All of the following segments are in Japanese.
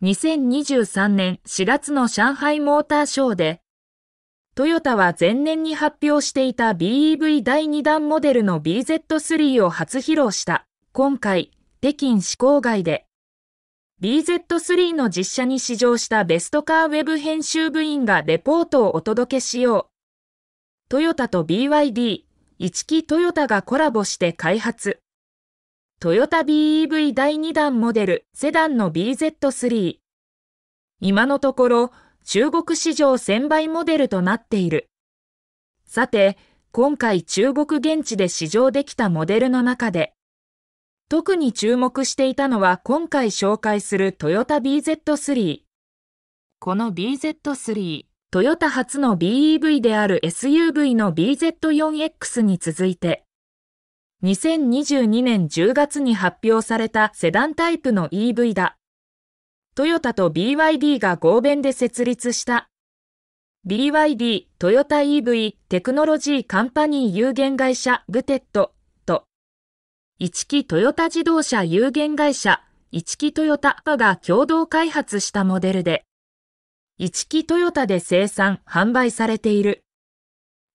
2023年4月の上海モーターショーで、トヨタは前年に発表していた BEV 第2弾モデルの BZ3 を初披露した、今回、北京市郊外で、BZ3 の実写に試乗したベストカーウェブ編集部員がレポートをお届けしよう。トヨタと BYD、一木トヨタがコラボして開発。トヨタ BEV 第2弾モデルセダンの BZ3。今のところ中国市場1000倍モデルとなっている。さて、今回中国現地で試乗できたモデルの中で、特に注目していたのは今回紹介するトヨタ BZ3。この BZ3、トヨタ初の BEV である SUV の BZ4X に続いて、2022年10月に発表されたセダンタイプの EV だ。トヨタと BYD が合弁で設立した。BYD、トヨタ EV、テクノロジーカンパニー有限会社、グテッド、と、一木トヨタ自動車有限会社、一木トヨタが共同開発したモデルで、一木トヨタで生産、販売されている。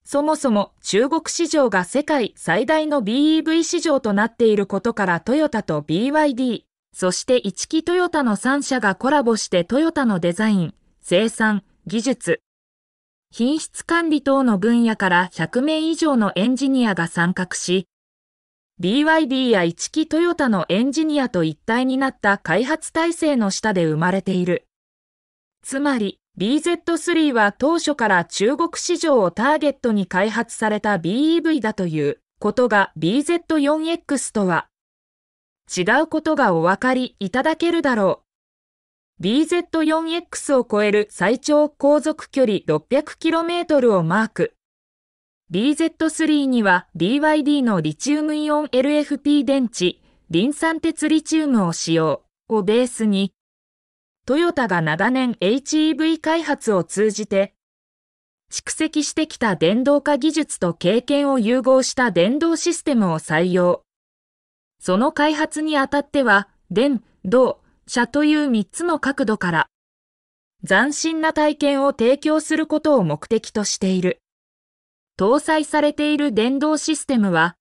そもそも中国市場が世界最大の BEV 市場となっていることからトヨタと BYD、そして一木トヨタの3社がコラボしてトヨタのデザイン、生産、技術、品質管理等の分野から100名以上のエンジニアが参画し、BYD や一木トヨタのエンジニアと一体になった開発体制の下で生まれている。つまり、BZ3 は当初から中国市場をターゲットに開発された BEV だということが BZ4X とは違うことがお分かりいただけるだろう。BZ4X を超える最長航続距離 600km をマーク。BZ3 には BYD のリチウムイオン LFP 電池、リン酸鉄リチウムを使用をベースにトヨタが長年 HEV 開発を通じて、蓄積してきた電動化技術と経験を融合した電動システムを採用。その開発にあたっては、電、動、車という3つの角度から、斬新な体験を提供することを目的としている。搭載されている電動システムは、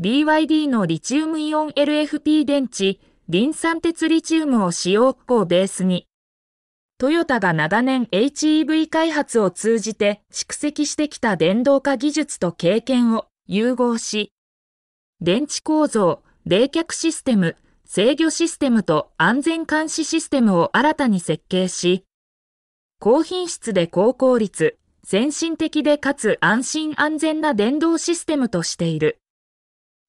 BYD のリチウムイオン LFP 電池、リン酸鉄リチウムを使用をベースに、トヨタが長年 HEV 開発を通じて蓄積してきた電動化技術と経験を融合し、電池構造、冷却システム、制御システムと安全監視システムを新たに設計し、高品質で高効率、先進的でかつ安心安全な電動システムとしている。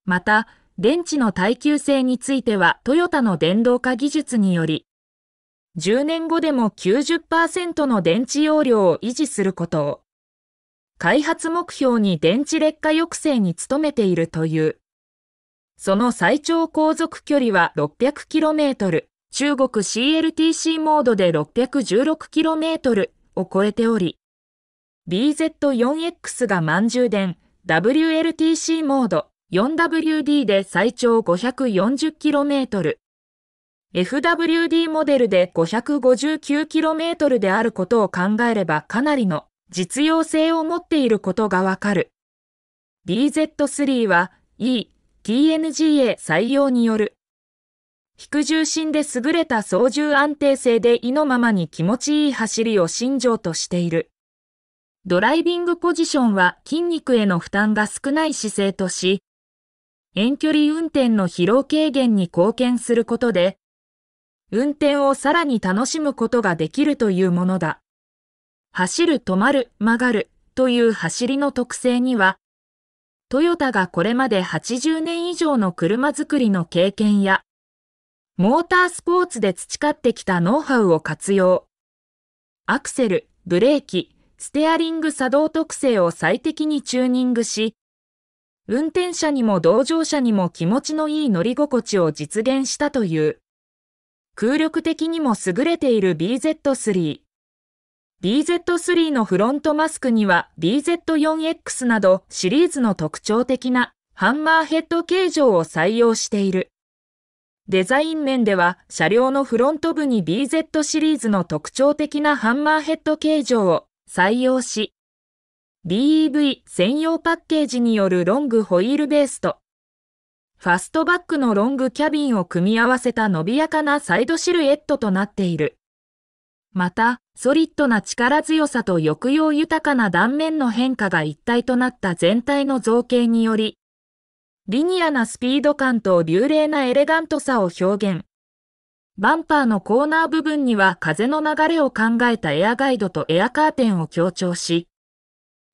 また、電池の耐久性についてはトヨタの電動化技術により、10年後でも90%の電池容量を維持することを、開発目標に電池劣化抑制に努めているという。その最長航続距離は 600km、中国 CLTC モードで 616km を超えており、BZ4X が満充電、WLTC モード、4WD で最長 540km、FWD モデルで 559km であることを考えればかなりの実用性を持っていることがわかる。DZ3 は E、TNGA 採用による。低重心で優れた操縦安定性で意のままに気持ちいい走りを信条としている。ドライビングポジションは筋肉への負担が少ない姿勢とし、遠距離運転の疲労軽減に貢献することで、運転をさらに楽しむことができるというものだ。走る止まる曲がるという走りの特性には、トヨタがこれまで80年以上の車作りの経験や、モータースポーツで培ってきたノウハウを活用。アクセル、ブレーキ、ステアリング作動特性を最適にチューニングし、運転者にも同乗者にも気持ちのいい乗り心地を実現したという。空力的にも優れている BZ3。BZ3 のフロントマスクには BZ4X などシリーズの特徴的なハンマーヘッド形状を採用している。デザイン面では車両のフロント部に BZ シリーズの特徴的なハンマーヘッド形状を採用し、BEV 専用パッケージによるロングホイールベースと、ファストバックのロングキャビンを組み合わせた伸びやかなサイドシルエットとなっている。また、ソリッドな力強さと抑揚豊かな断面の変化が一体となった全体の造形により、リニアなスピード感と流麗なエレガントさを表現。バンパーのコーナー部分には風の流れを考えたエアガイドとエアカーテンを強調し、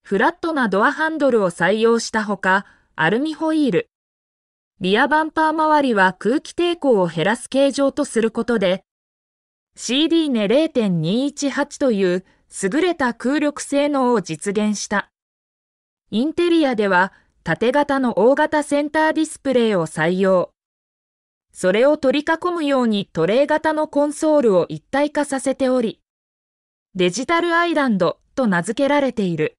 フラットなドアハンドルを採用したほか、アルミホイール。リアバンパー周りは空気抵抗を減らす形状とすることで、CD 値0.218という優れた空力性能を実現した。インテリアでは縦型の大型センターディスプレイを採用。それを取り囲むようにトレイ型のコンソールを一体化させており、デジタルアイランドと名付けられている。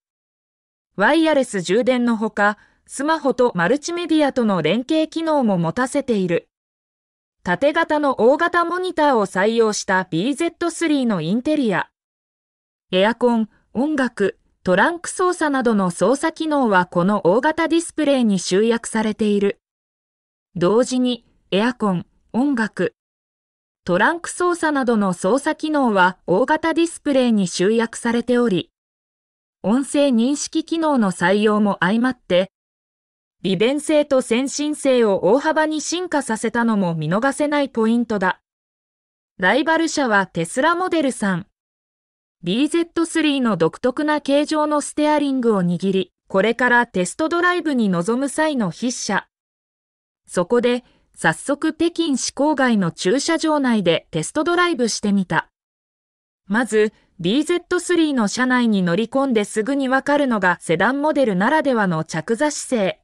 ワイヤレス充電のほか、スマホとマルチメディアとの連携機能も持たせている。縦型の大型モニターを採用した BZ3 のインテリア。エアコン、音楽、トランク操作などの操作機能はこの大型ディスプレイに集約されている。同時に、エアコン、音楽、トランク操作などの操作機能は大型ディスプレイに集約されており、音声認識機能の採用も相まって、利便性と先進性を大幅に進化させたのも見逃せないポイントだ。ライバル社はテスラモデル3。BZ3 の独特な形状のステアリングを握り、これからテストドライブに臨む際の筆者。そこで、早速北京市郊外の駐車場内でテストドライブしてみた。まず、BZ3 の車内に乗り込んですぐにわかるのがセダンモデルならではの着座姿勢。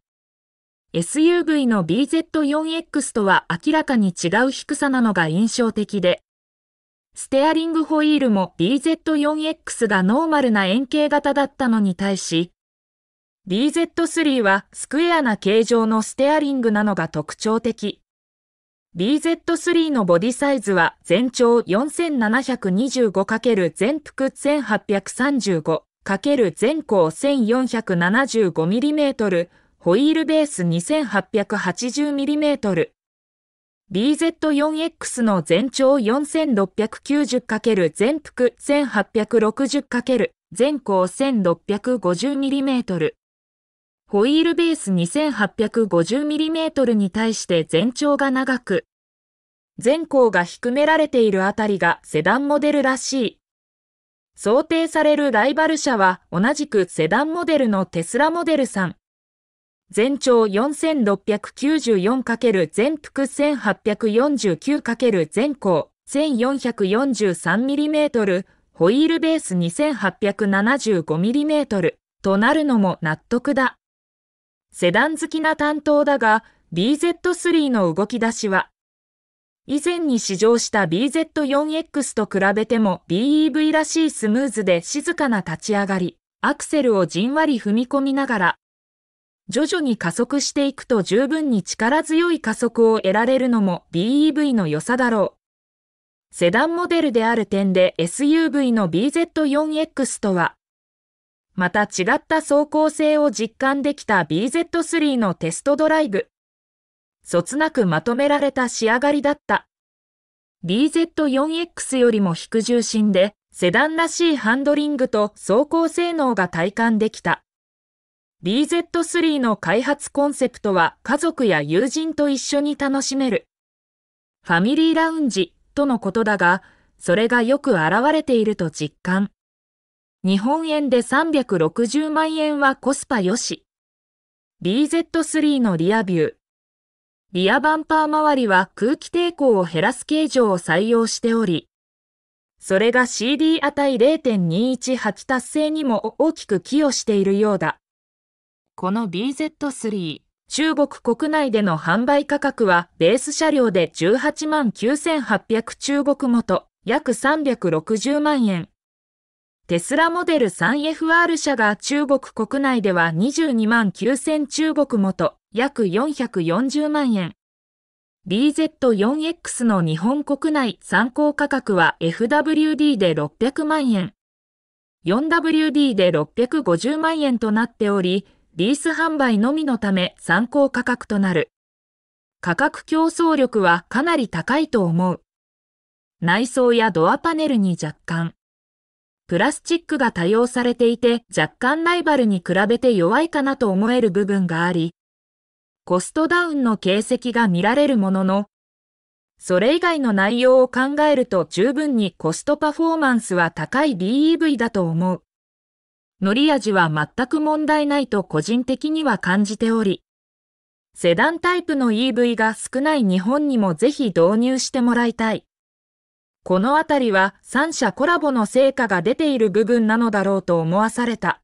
SUV の BZ4X とは明らかに違う低さなのが印象的で、ステアリングホイールも BZ4X がノーマルな円形型だったのに対し、BZ3 はスクエアな形状のステアリングなのが特徴的。BZ3 のボディサイズは全長 4725× 全幅 1835× 全高 1475mm、ホイールベース 2880mm。BZ4X の全長 4690× 全幅 1860× 全高 1650mm。ホイールベース 2850mm に対して全長が長く、前後が低められているあたりがセダンモデルらしい。想定されるライバル車は同じくセダンモデルのテスラモデル3。全長 4694× 全幅 1849× 全高 1443mm、ホイールベース 2875mm となるのも納得だ。セダン好きな担当だが、BZ3 の動き出しは、以前に試乗した BZ4X と比べても BEV らしいスムーズで静かな立ち上がり、アクセルをじんわり踏み込みながら、徐々に加速していくと十分に力強い加速を得られるのも BEV の良さだろう。セダンモデルである点で SUV の BZ4X とはまた違った走行性を実感できた BZ3 のテストドライブ。そつなくまとめられた仕上がりだった。BZ4X よりも低重心で、セダンらしいハンドリングと走行性能が体感できた。BZ3 の開発コンセプトは家族や友人と一緒に楽しめる。ファミリーラウンジとのことだが、それがよく現れていると実感。日本円で360万円はコスパ良し。BZ3 のリアビュー。リアバンパー周りは空気抵抗を減らす形状を採用しており、それが CD 値0.218達成にも大きく寄与しているようだ。この BZ3、中国国内での販売価格はベース車両で18万9800中国元、約360万円。テスラモデル 3FR 車が中国国内では22万9000中国元、約440万円。b z 4 x の日本国内参考価格は FWD で600万円。4WD で650万円となっており、リース販売のみのため参考価格となる。価格競争力はかなり高いと思う。内装やドアパネルに若干。プラスチックが多用されていて若干ライバルに比べて弱いかなと思える部分があり、コストダウンの形跡が見られるものの、それ以外の内容を考えると十分にコストパフォーマンスは高い BEV だと思う。乗り味は全く問題ないと個人的には感じており、セダンタイプの EV が少ない日本にもぜひ導入してもらいたい。このあたりは三者コラボの成果が出ている部分なのだろうと思わされた。